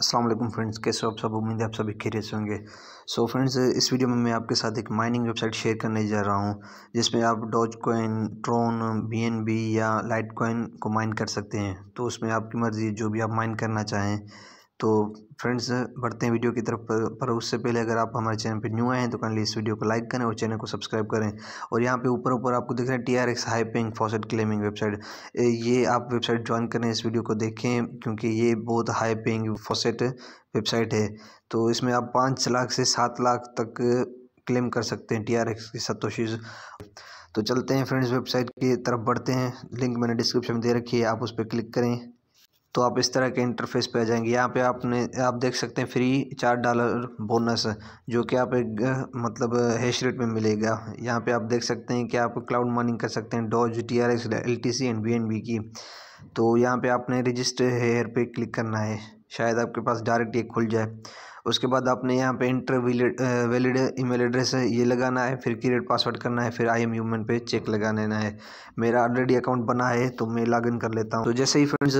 अस्सलाम वालेकुम फ्रेंड्स कैसे हो आप सब उम्मीद है आप सभी खेरे से होंगे सो फ्रेंड्स इस वीडियो में मैं आपके साथ एक माइनिंग वेबसाइट शेयर करने जा रहा हूं जिसमें आप डॉज कॉइन ट्रोन बीएनबी या लाइट कॉइन को माइन कर सकते हैं तो उसमें आपकी मर्ज़ी जो भी आप माइन करना चाहें तो फ्रेंड्स बढ़ते हैं वीडियो की तरफ पर, पर उससे पहले अगर आप हमारे चैनल पर न्यू आए हैं तो कैंडली इस वीडियो को लाइक करें और चैनल को सब्सक्राइब करें और यहाँ पे ऊपर ऊपर आपको दिख रहा है T R X high faucet claiming website ये आप वेबसाइट ज्वाइन करें इस वीडियो को देखें क्योंकि ये बहुत हाई फॉसेट वेबसाइट है तो इसमें आप पाँच लाख से सात लाख तक क्लेम कर सकते हैं टी आर एक्स की सतोशीज़ तो चलते हैं फ्रेंड्स वेबसाइट की तरफ बढ़ते हैं लिंक मैंने डिस्क्रिप्शन में दे रखी है आप उस पर क्लिक करें तो आप इस तरह के इंटरफेस पे आ जाएंगे यहाँ पे आपने आप देख सकते हैं फ्री चार डॉलर बोनस जो कि आप एक मतलब हैश रेट में मिलेगा यहाँ पे आप देख सकते हैं कि आप क्लाउड माइनिंग कर सकते हैं doge T R X L T C and B N B की तो यहाँ पे आपने रजिस्टर हेयर पे क्लिक करना है शायद आपके पास डायरेक्ट ये खुल जाए उसके बाद आपने यहाँ पे इंटर वैलिड ईमेल एड्रेस है ये लगाना है फिर क्रिएट पासवर्ड करना है फिर आई एम ह्यूमन पे चेक लगा लेना है मेरा ऑलरेडी अकाउंट बना है तो मैं लॉगिन कर लेता हूँ तो जैसे ही फ्रेंड्स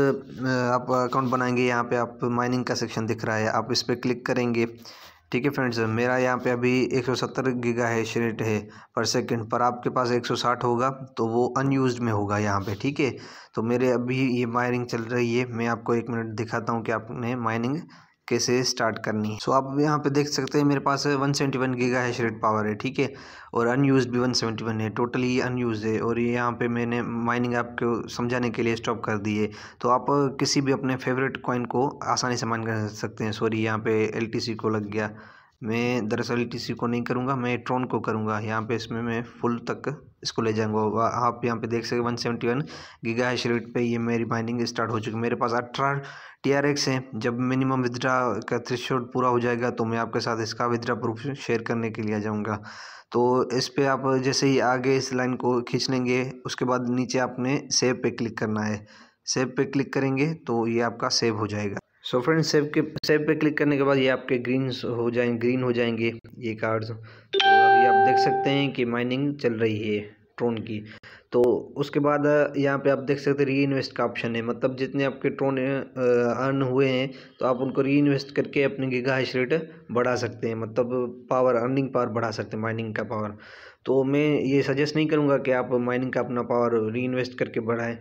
आप अकाउंट बनाएंगे यहाँ पे आप माइनिंग का सेक्शन दिख रहा है आप इस पर क्लिक करेंगे ठीक है फ्रेंड्स मेरा यहाँ पे अभी 170 गीगा है शेट है पर सेकंड पर आपके पास 160 होगा तो वो अनयूज में होगा यहाँ पे ठीक है तो मेरे अभी ये माइनिंग चल रही है मैं आपको एक मिनट दिखाता हूँ कि आपने माइनिंग कैसे स्टार्ट करनी सो सो आप यहाँ पे देख सकते हैं मेरे पास 171 seventy one giga hash rate power है ठीक है और अनयूज भी 171 है टोटली अनयूज है और ये यहाँ पे मैंने माइनिंग ऐप को समझाने के लिए स्टॉप कर दी है तो आप किसी भी अपने फेवरेट कॉइन को आसानी से माइन कर सकते हैं सॉरी यहाँ पे एल को लग गया मैं दरअसल टीसी को नहीं करूँगा मैं ट्रॉन को करूँगा यहाँ पे इसमें मैं फुल तक इसको ले जाऊँगा आप यहाँ पे देख सकते one seventy one giga hash rate पर ये मेरी माइनिंग स्टार्ट हो चुकी है मेरे पास अठारह टी आर एक्स हैं जब मिनिमम विद्रा का थ्रेशोल्ड पूरा हो जाएगा तो मैं आपके साथ इसका विद्रा प्रूफ शेयर करने के लिए आ जाऊँगा तो इस पर आप जैसे ही आगे इस लाइन को खींच लेंगे उसके बाद नीचे आपने सेव पे क्लिक करना है सेव पे क्लिक करेंगे तो ये आपका सेव हो जाएगा सो फ्रेंड सेव के सेव पे क्लिक करने के बाद ये आपके ग्रीन हो जाएंगे ग्रीन हो जाएंगे ये कार्ड्स तो अभी आप देख सकते हैं कि माइनिंग चल रही है ट्रोन की तो उसके बाद यहाँ पे आप देख सकते हैं री इन्वेस्ट का ऑप्शन है मतलब जितने आपके ट्रोन अर्न हुए हैं तो आप उनको री इन्वेस्ट करके अपने गिगा रेट बढ़ा सकते हैं मतलब पावर अर्निंग पावर बढ़ा सकते हैं माइनिंग का पावर तो मैं ये सजेस्ट नहीं करूँगा कि आप माइनिंग का अपना पावर री इन्वेस्ट करके बढ़ाएँ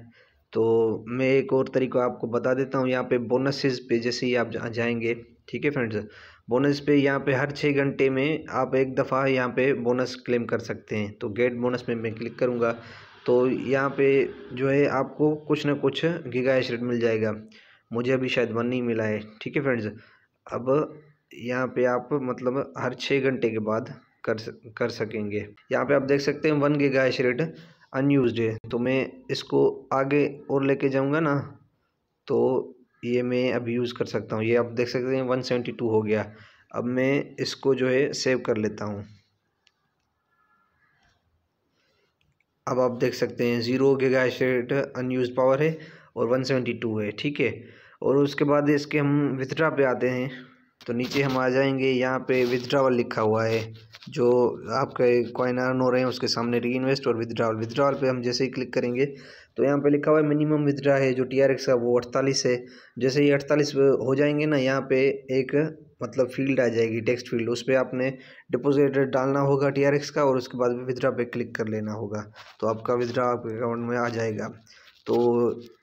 तो मैं एक और तरीका आपको बता देता हूँ यहाँ पे बोनसेस पे जैसे ही आप जाएंगे ठीक है फ्रेंड्स बोनस पे यहाँ पे हर छः घंटे में आप एक दफ़ा यहाँ पे बोनस क्लेम कर सकते हैं तो गेट बोनस में मैं क्लिक करूँगा तो यहाँ पे जो है आपको कुछ ना कुछ गीगा एश मिल जाएगा मुझे अभी शायद वन नहीं मिला है ठीक है फ्रेंड्स अब यहाँ पे आप मतलब हर छः घंटे के बाद कर कर सकेंगे यहाँ पे आप देख सकते हैं वन गीगा एश अनयूज़ है तो मैं इसको आगे और लेके जाऊंगा ना तो ये मैं अब यूज़ कर सकता हूँ ये आप देख सकते हैं वन सेवेंटी टू हो गया अब मैं इसको जो है सेव कर लेता हूँ अब आप देख सकते हैं zero giga hash unused power है और वन सेवेंटी टू है ठीक है और उसके बाद इसके हम विथड्रा पे आते हैं तो नीचे हम आ जाएंगे यहाँ पे विदड्रावल लिखा हुआ है जो आपके कॉइन अर्न हो रहे हैं उसके सामने री इन्वेस्ट और विदड्रावल विदड्रावल पे हम जैसे ही क्लिक करेंगे तो यहाँ पे लिखा हुआ है मिनिमम विदड्रा है जो टी आर एक्स का वो अड़तालीस है जैसे ही अड़तालीस हो जाएंगे ना यहाँ पे एक मतलब फील्ड आ जाएगी टेक्स्ट फील्ड उस पर आपने डिपोजिट डालना होगा टी आर एक्स का और उसके बाद भी विदड्रा पे क्लिक कर लेना होगा तो आपका विदड्रा आपके अकाउंट में आ जाएगा तो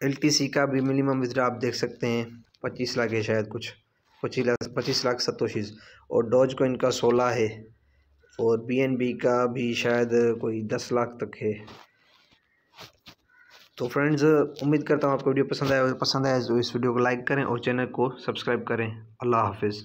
एल टी सी का भी मिनिमम विदड्रा आप देख सकते हैं पच्चीस लाख है शायद कुछ पच्चीस लाख पच्चीस लाख सतोशीज और डॉज को इनका सोलह है और बी का भी शायद कोई दस लाख तक है तो फ्रेंड्स उम्मीद करता हूँ आपको वीडियो पसंद आया पसंद आया तो इस वीडियो को लाइक करें और चैनल को सब्सक्राइब करें अल्लाह हाफिज़